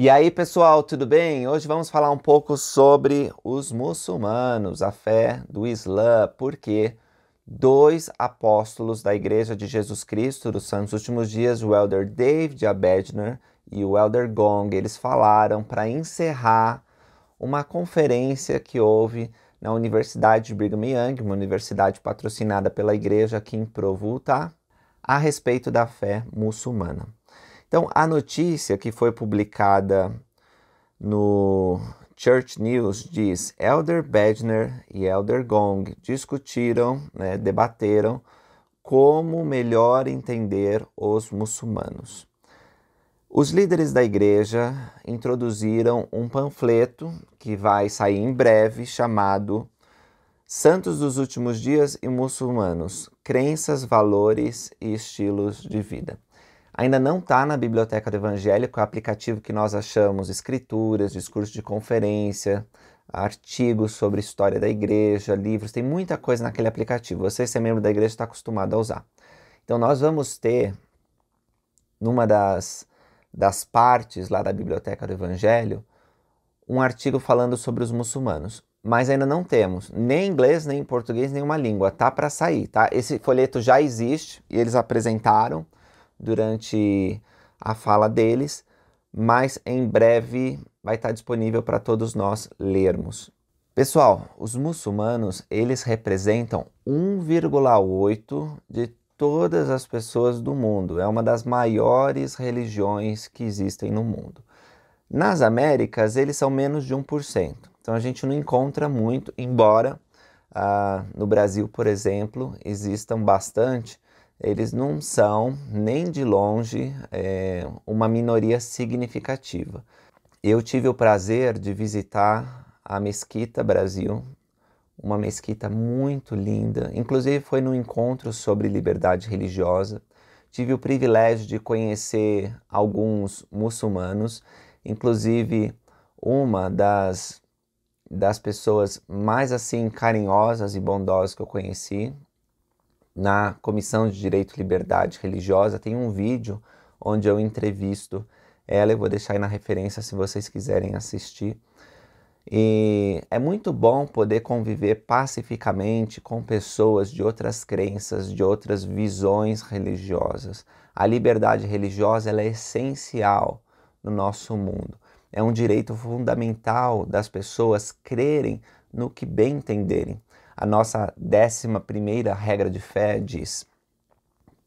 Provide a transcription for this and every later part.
E aí, pessoal, tudo bem? Hoje vamos falar um pouco sobre os muçulmanos, a fé do Islã, porque dois apóstolos da Igreja de Jesus Cristo dos Santos Últimos Dias, o Elder David Abedner e o Elder Gong, eles falaram para encerrar uma conferência que houve na Universidade de Brigham Young, uma universidade patrocinada pela igreja aqui em Provo, tá? a respeito da fé muçulmana. Então, a notícia que foi publicada no Church News diz: Elder Bedner e Elder Gong discutiram, né, debateram como melhor entender os muçulmanos. Os líderes da igreja introduziram um panfleto que vai sair em breve chamado Santos dos Últimos Dias e Muçulmanos: Crenças, Valores e Estilos de Vida ainda não está na Biblioteca do Evangelho, que é o aplicativo que nós achamos escrituras, discurso de conferência, artigos sobre história da igreja, livros, tem muita coisa naquele aplicativo. Você, se é membro da igreja, está acostumado a usar. Então, nós vamos ter, numa das, das partes lá da Biblioteca do Evangelho, um artigo falando sobre os muçulmanos. Mas ainda não temos nem inglês, nem português, nenhuma língua. Tá para sair, tá? Esse folheto já existe e eles apresentaram durante a fala deles, mas em breve vai estar disponível para todos nós lermos. Pessoal, os muçulmanos, eles representam 1,8 de todas as pessoas do mundo. É uma das maiores religiões que existem no mundo. Nas Américas, eles são menos de 1%. Então a gente não encontra muito, embora ah, no Brasil, por exemplo, existam bastante eles não são nem de longe é, uma minoria significativa. Eu tive o prazer de visitar a Mesquita Brasil, uma mesquita muito linda, inclusive foi num encontro sobre liberdade religiosa. Tive o privilégio de conhecer alguns muçulmanos, inclusive uma das, das pessoas mais assim carinhosas e bondosas que eu conheci, na Comissão de Direito e Liberdade Religiosa, tem um vídeo onde eu entrevisto ela. Eu vou deixar aí na referência se vocês quiserem assistir. E é muito bom poder conviver pacificamente com pessoas de outras crenças, de outras visões religiosas. A liberdade religiosa é essencial no nosso mundo. É um direito fundamental das pessoas crerem no que bem entenderem. A nossa décima primeira regra de fé diz: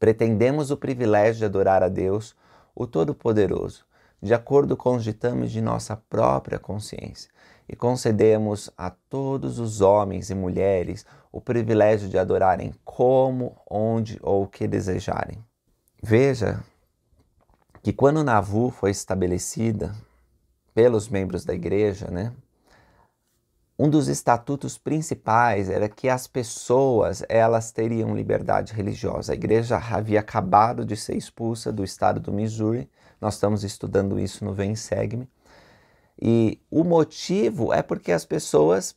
pretendemos o privilégio de adorar a Deus, o Todo-Poderoso, de acordo com os ditames de nossa própria consciência, e concedemos a todos os homens e mulheres o privilégio de adorarem como, onde ou o que desejarem. Veja que quando Navu foi estabelecida pelos membros da igreja, né, um dos estatutos principais era que as pessoas elas teriam liberdade religiosa. A igreja havia acabado de ser expulsa do estado do Missouri. Nós estamos estudando isso no Vem Segue-me. E o motivo é porque as pessoas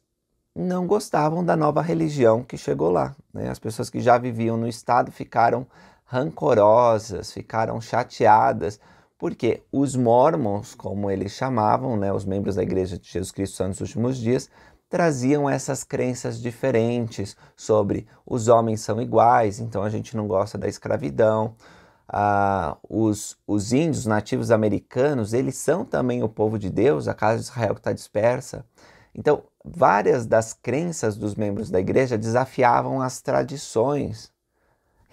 não gostavam da nova religião que chegou lá. Né? As pessoas que já viviam no estado ficaram rancorosas, ficaram chateadas, porque os mormons, como eles chamavam, né, os membros da Igreja de Jesus Cristo nos últimos dias, traziam essas crenças diferentes sobre os homens são iguais, então a gente não gosta da escravidão. Ah, os, os índios nativos americanos, eles são também o povo de Deus, a casa de Israel que está dispersa. Então, várias das crenças dos membros da igreja desafiavam as tradições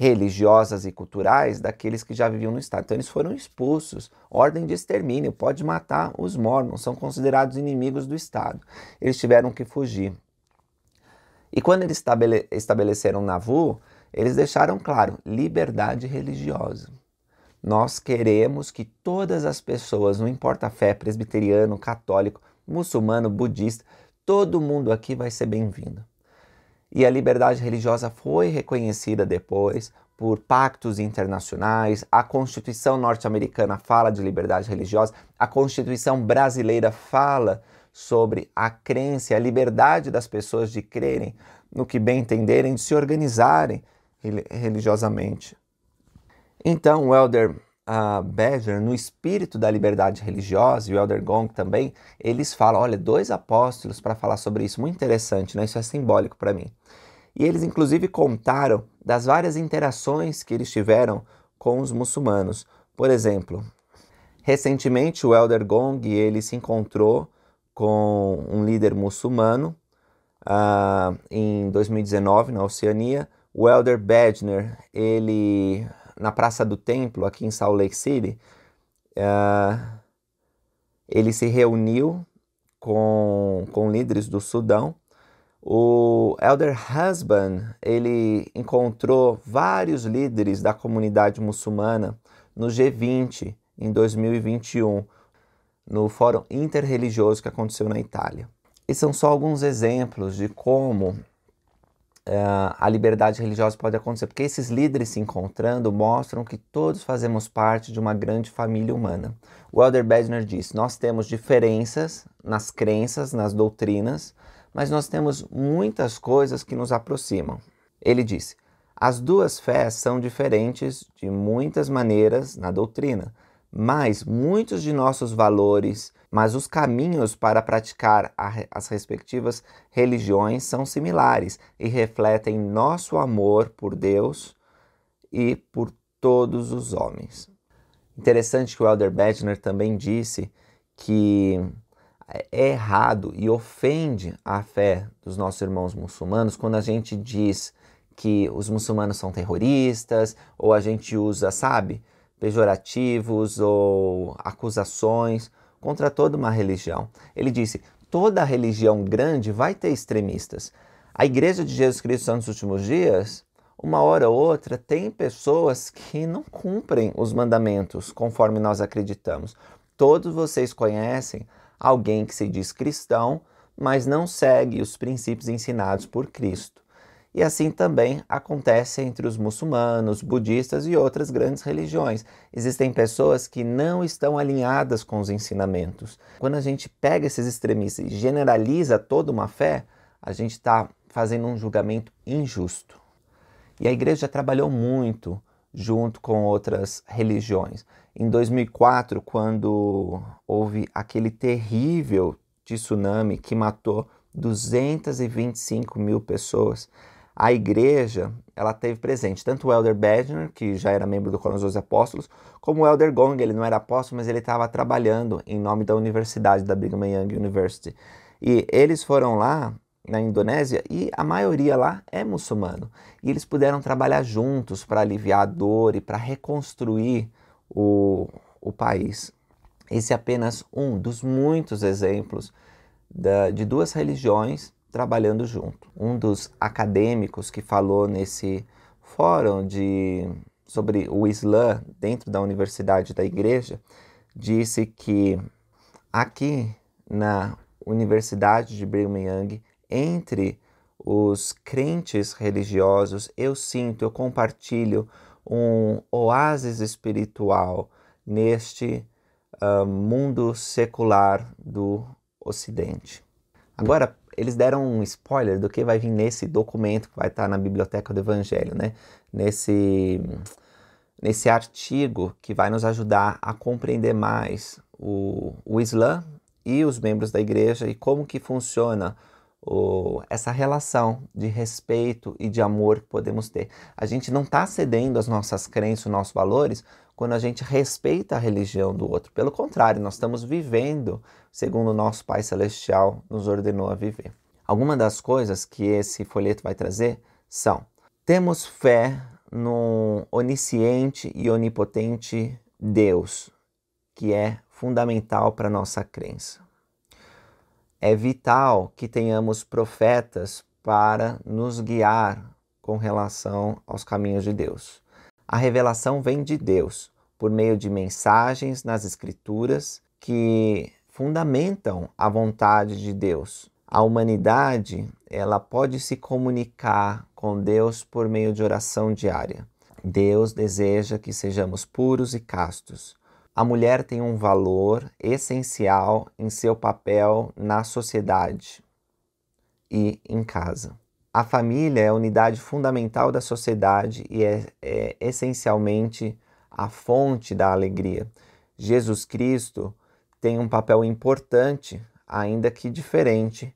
religiosas e culturais daqueles que já viviam no Estado. Então eles foram expulsos, ordem de extermínio, pode matar os mormons, são considerados inimigos do Estado. Eles tiveram que fugir. E quando eles estabele estabeleceram Nauvoo, eles deixaram claro liberdade religiosa. Nós queremos que todas as pessoas, não importa a fé, presbiteriano, católico, muçulmano, budista, todo mundo aqui vai ser bem-vindo. E a liberdade religiosa foi reconhecida depois por pactos internacionais, a Constituição norte-americana fala de liberdade religiosa, a Constituição brasileira fala sobre a crença a liberdade das pessoas de crerem no que bem entenderem, de se organizarem religiosamente. Então, o Elder uh, Badger, no espírito da liberdade religiosa, e o Elder Gong também, eles falam, olha, dois apóstolos para falar sobre isso, muito interessante, né? isso é simbólico para mim. E eles, inclusive, contaram das várias interações que eles tiveram com os muçulmanos. Por exemplo, recentemente o Elder Gong ele se encontrou com um líder muçulmano uh, em 2019 na Oceania. O Elder Badner ele na Praça do Templo aqui em Salt Lake City, uh, ele se reuniu com, com líderes do Sudão o Elder Husband, ele encontrou vários líderes da comunidade muçulmana no G20 em 2021, no Fórum Interreligioso que aconteceu na Itália. Esses são só alguns exemplos de como uh, a liberdade religiosa pode acontecer, porque esses líderes se encontrando mostram que todos fazemos parte de uma grande família humana. O Elder Bedner diz: nós temos diferenças nas crenças, nas doutrinas, mas nós temos muitas coisas que nos aproximam. Ele disse: as duas fés são diferentes de muitas maneiras na doutrina, mas muitos de nossos valores, mas os caminhos para praticar as respectivas religiões são similares e refletem nosso amor por Deus e por todos os homens. Interessante que o Elder Bedner também disse que é, é errado e ofende a fé dos nossos irmãos muçulmanos quando a gente diz que os muçulmanos são terroristas ou a gente usa, sabe, pejorativos ou acusações contra toda uma religião. Ele disse: toda religião grande vai ter extremistas. A Igreja de Jesus Cristo nos últimos dias, uma hora ou outra, tem pessoas que não cumprem os mandamentos conforme nós acreditamos. Todos vocês conhecem alguém que se diz cristão, mas não segue os princípios ensinados por Cristo. E assim também acontece entre os muçulmanos, budistas e outras grandes religiões. Existem pessoas que não estão alinhadas com os ensinamentos. Quando a gente pega esses extremistas e generaliza toda uma fé, a gente está fazendo um julgamento injusto. E a igreja trabalhou muito junto com outras religiões. Em 2004, quando houve aquele terrível tsunami que matou 225 mil pessoas, a igreja ela teve presente tanto o Elder Badner, que já era membro do Coronel dos Apóstolos, como o Elder Gong, ele não era apóstolo, mas ele estava trabalhando em nome da universidade, da Brigham Young University. E eles foram lá na Indonésia e a maioria lá é muçulmano. E eles puderam trabalhar juntos para aliviar a dor e para reconstruir o, o país. Esse é apenas um dos muitos exemplos da, de duas religiões trabalhando junto. Um dos acadêmicos que falou nesse fórum de, sobre o Islã dentro da universidade da igreja disse que aqui na Universidade de Birmingham entre os crentes religiosos, eu sinto, eu compartilho um oásis espiritual neste uh, mundo secular do Ocidente. Agora, eles deram um spoiler do que vai vir nesse documento que vai estar na biblioteca do Evangelho, né? Nesse nesse artigo que vai nos ajudar a compreender mais o, o Islã e os membros da igreja e como que funciona o, essa relação de respeito e de amor que podemos ter. A gente não está cedendo às nossas crenças, os nossos valores, quando a gente respeita a religião do outro. Pelo contrário, nós estamos vivendo segundo o nosso Pai Celestial nos ordenou a viver. Algumas das coisas que esse folheto vai trazer são: temos fé no onisciente e onipotente Deus, que é fundamental para nossa crença. É vital que tenhamos profetas para nos guiar com relação aos caminhos de Deus. A revelação vem de Deus por meio de mensagens nas Escrituras que fundamentam a vontade de Deus. A humanidade ela pode se comunicar com Deus por meio de oração diária. Deus deseja que sejamos puros e castos, a mulher tem um valor essencial em seu papel na sociedade e em casa. A família é a unidade fundamental da sociedade e é, é essencialmente a fonte da alegria. Jesus Cristo tem um papel importante, ainda que diferente,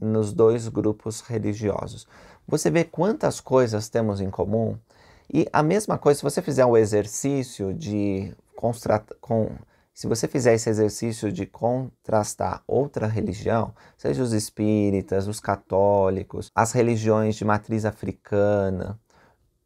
nos dois grupos religiosos. Você vê quantas coisas temos em comum? E a mesma coisa, se você fizer o um exercício de com, se você fizer esse exercício de contrastar outra religião, seja os espíritas, os católicos, as religiões de matriz africana,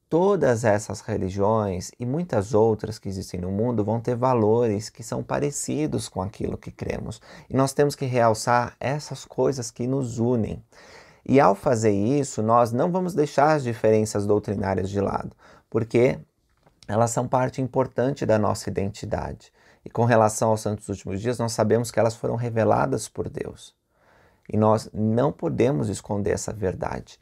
todas essas religiões e muitas outras que existem no mundo vão ter valores que são parecidos com aquilo que cremos. E nós temos que realçar essas coisas que nos unem. E ao fazer isso, nós não vamos deixar as diferenças doutrinárias de lado, porque elas são parte importante da nossa identidade. E com relação aos santos últimos dias, nós sabemos que elas foram reveladas por Deus. E nós não podemos esconder essa verdade.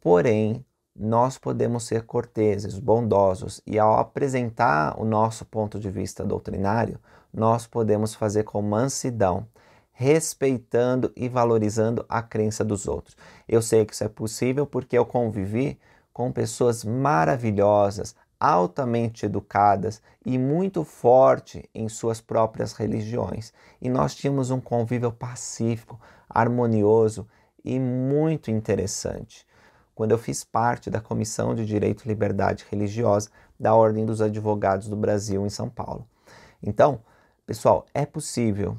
Porém, nós podemos ser corteses, bondosos e ao apresentar o nosso ponto de vista doutrinário, nós podemos fazer com mansidão, respeitando e valorizando a crença dos outros. Eu sei que isso é possível porque eu convivi com pessoas maravilhosas, altamente educadas e muito forte em suas próprias religiões. E nós tínhamos um convívio pacífico, harmonioso e muito interessante. Quando eu fiz parte da Comissão de Direito e Liberdade Religiosa da Ordem dos Advogados do Brasil em São Paulo. Então, pessoal, é possível.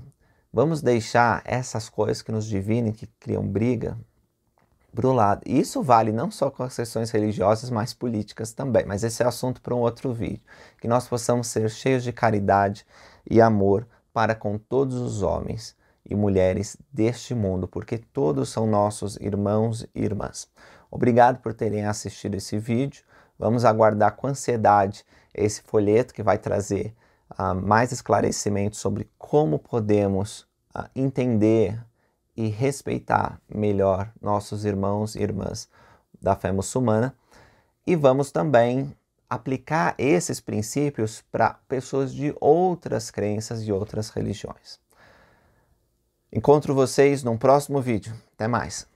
Vamos deixar essas coisas que nos divinem, que criam briga, para lado. Isso vale não só com as questões religiosas, mas políticas também. Mas esse é assunto para um outro vídeo. Que nós possamos ser cheios de caridade e amor para com todos os homens e mulheres deste mundo, porque todos são nossos irmãos e irmãs. Obrigado por terem assistido esse vídeo. Vamos aguardar com ansiedade esse folheto que vai trazer uh, mais esclarecimentos sobre como podemos uh, entender e respeitar melhor nossos irmãos e irmãs da fé muçulmana. E vamos também aplicar esses princípios para pessoas de outras crenças e outras religiões. Encontro vocês num próximo vídeo. Até mais!